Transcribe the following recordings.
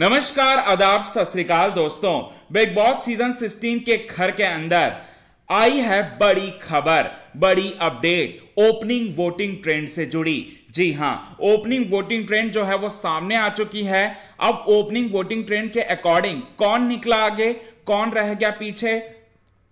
नमस्कार आदाब सताल दोस्तों बिग बॉस सीजन 16 के घर के अंदर आई है बड़ी खबर बड़ी अपडेट ओपनिंग वोटिंग ट्रेंड से जुड़ी जी हाँ ओपनिंग वोटिंग ट्रेंड जो है वो सामने आ चुकी है अब ओपनिंग वोटिंग ट्रेंड के अकॉर्डिंग कौन निकला आगे कौन रह गया पीछे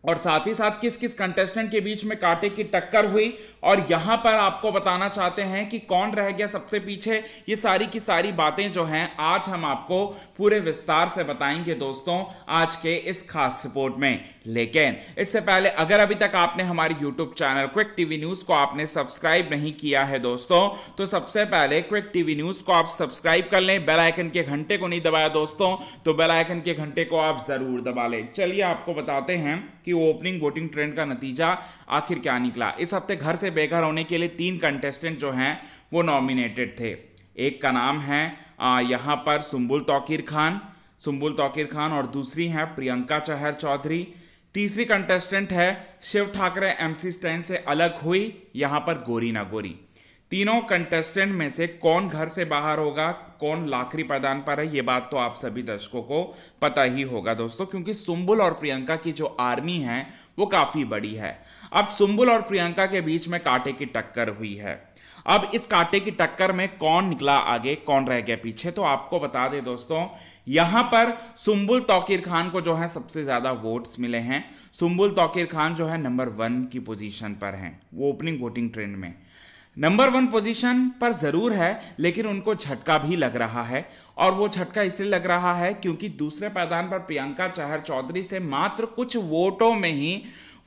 और साथ ही साथ किस किस कंटेस्टेंट के बीच में कांटे की टक्कर हुई और यहां पर आपको बताना चाहते हैं कि कौन रह गया सबसे पीछे ये सारी की सारी बातें जो हैं आज हम आपको पूरे विस्तार से बताएंगे दोस्तों आज के इस खास रिपोर्ट में लेकिन इससे पहले अगर अभी तक आपने हमारे YouTube channel quick TV news को आपने सब्सक्राइब नहीं किया है दोस्तों तो सबसे पहले क्विक टीवी न्यूज़ को आप सब्सक्राइब कर लें बेलाइकन के घंटे को नहीं दबाया दोस्तों तो बेलाइकन के घंटे को आप ज़रूर दबा लें चलिए आपको बताते हैं कि कि ओपनिंग वोटिंग ट्रेंड का नतीजा आखिर क्या निकला इस हफ्ते घर से बेघर होने के लिए तीन कंटेस्टेंट जो हैं वो नॉमिनेटेड थे एक का नाम है यहाँ पर सुम्बुल तोकीर खान सुम्बुल तोकीर खान और दूसरी हैं प्रियंका चहर चौधरी तीसरी कंटेस्टेंट है शिव ठाकरे एमसी स्टैंड से अलग हुई यहाँ पर गोरी ना गोरी तीनों कंटेस्टेंट में से कौन घर से बाहर होगा कौन लाखरी प्रदान पर है ये बात तो आप सभी दर्शकों को पता ही होगा दोस्तों क्योंकि सुम्बुल और प्रियंका की जो आर्मी है वो काफ़ी बड़ी है अब सुम्बुल और प्रियंका के बीच में कांटे की टक्कर हुई है अब इस कांटे की टक्कर में कौन निकला आगे कौन रह गया पीछे तो आपको बता दे दोस्तों यहां पर सुम्बुल तौकीर खान को जो है सबसे ज़्यादा वोट्स मिले हैं सुम्बुल तौकीर खान जो है नंबर वन की पोजीशन पर हैं वो ओपनिंग वोटिंग ट्रेंड में नंबर वन पोजीशन पर ज़रूर है लेकिन उनको झटका भी लग रहा है और वो झटका इसलिए लग रहा है क्योंकि दूसरे पैदान पर प्रियंका चहर चौधरी से मात्र कुछ वोटों में ही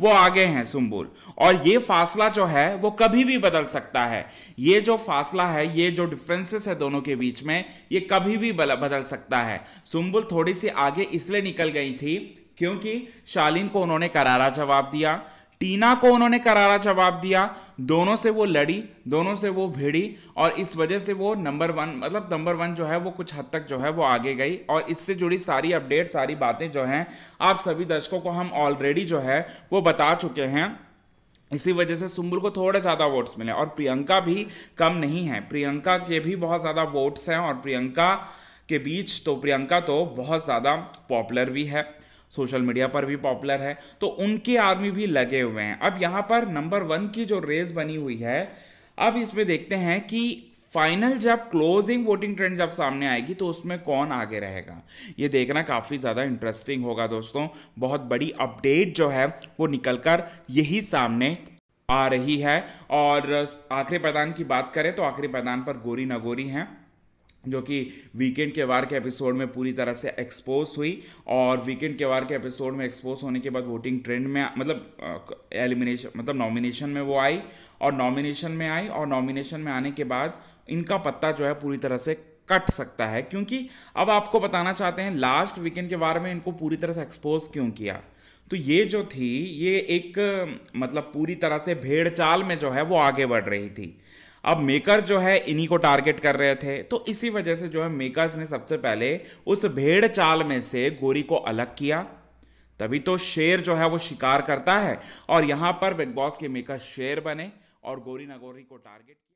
वो आगे हैं सुम्बुल और ये फासला जो है वो कभी भी बदल सकता है ये जो फासला है ये जो डिफरेंसेस है दोनों के बीच में ये कभी भी बदल सकता है सुम्बुल थोड़ी सी आगे इसलिए निकल गई थी क्योंकि शालीन को उन्होंने करारा जवाब दिया टीना को उन्होंने करारा जवाब दिया दोनों से वो लड़ी दोनों से वो भिड़ी और इस वजह से वो नंबर वन मतलब नंबर वन जो है वो कुछ हद तक जो है वो आगे गई और इससे जुड़ी सारी अपडेट सारी बातें जो हैं आप सभी दर्शकों को हम ऑलरेडी जो है वो बता चुके हैं इसी वजह से सुम्बुल को थोड़े ज़्यादा वोट्स मिले और प्रियंका भी कम नहीं है प्रियंका के भी बहुत ज़्यादा वोट्स हैं और प्रियंका के बीच तो प्रियंका तो बहुत ज़्यादा पॉपुलर भी है सोशल मीडिया पर भी पॉपुलर है तो उनके आर्मी भी लगे हुए हैं अब यहाँ पर नंबर वन की जो रेस बनी हुई है अब इसमें देखते हैं कि फाइनल जब क्लोजिंग वोटिंग ट्रेंड जब सामने आएगी तो उसमें कौन आगे रहेगा ये देखना काफ़ी ज़्यादा इंटरेस्टिंग होगा दोस्तों बहुत बड़ी अपडेट जो है वो निकल कर यही सामने आ रही है और आखिरी पैदान की बात करें तो आखिरी पैदान पर गोरी नगोरी हैं जो कि वीकेंड के वार के एपिसोड में पूरी तरह से एक्सपोज हुई और वीकेंड के वार के एपिसोड में एक्सपोज होने के बाद वोटिंग ट्रेंड में मतलब एलिमिनेशन मतलब नॉमिनेशन में वो आई और नॉमिनेशन में आई और नॉमिनेशन में आने के बाद इनका पत्ता जो है पूरी तरह से कट सकता है क्योंकि अब आपको बताना चाहते हैं लास्ट वीकेंड के बारे में इनको पूरी तरह से एक्सपोज क्यों किया तो ये जो थी ये एक मतलब पूरी तरह से भेड़ चाल में जो है वो आगे बढ़ रही थी अब मेकर जो है इन्हीं को टारगेट कर रहे थे तो इसी वजह से जो है मेकर्स ने सबसे पहले उस भेड़ चाल में से गोरी को अलग किया तभी तो शेर जो है वो शिकार करता है और यहां पर बिग बॉस के मेकर शेर बने और गोरी नगोरी को टारगेट किया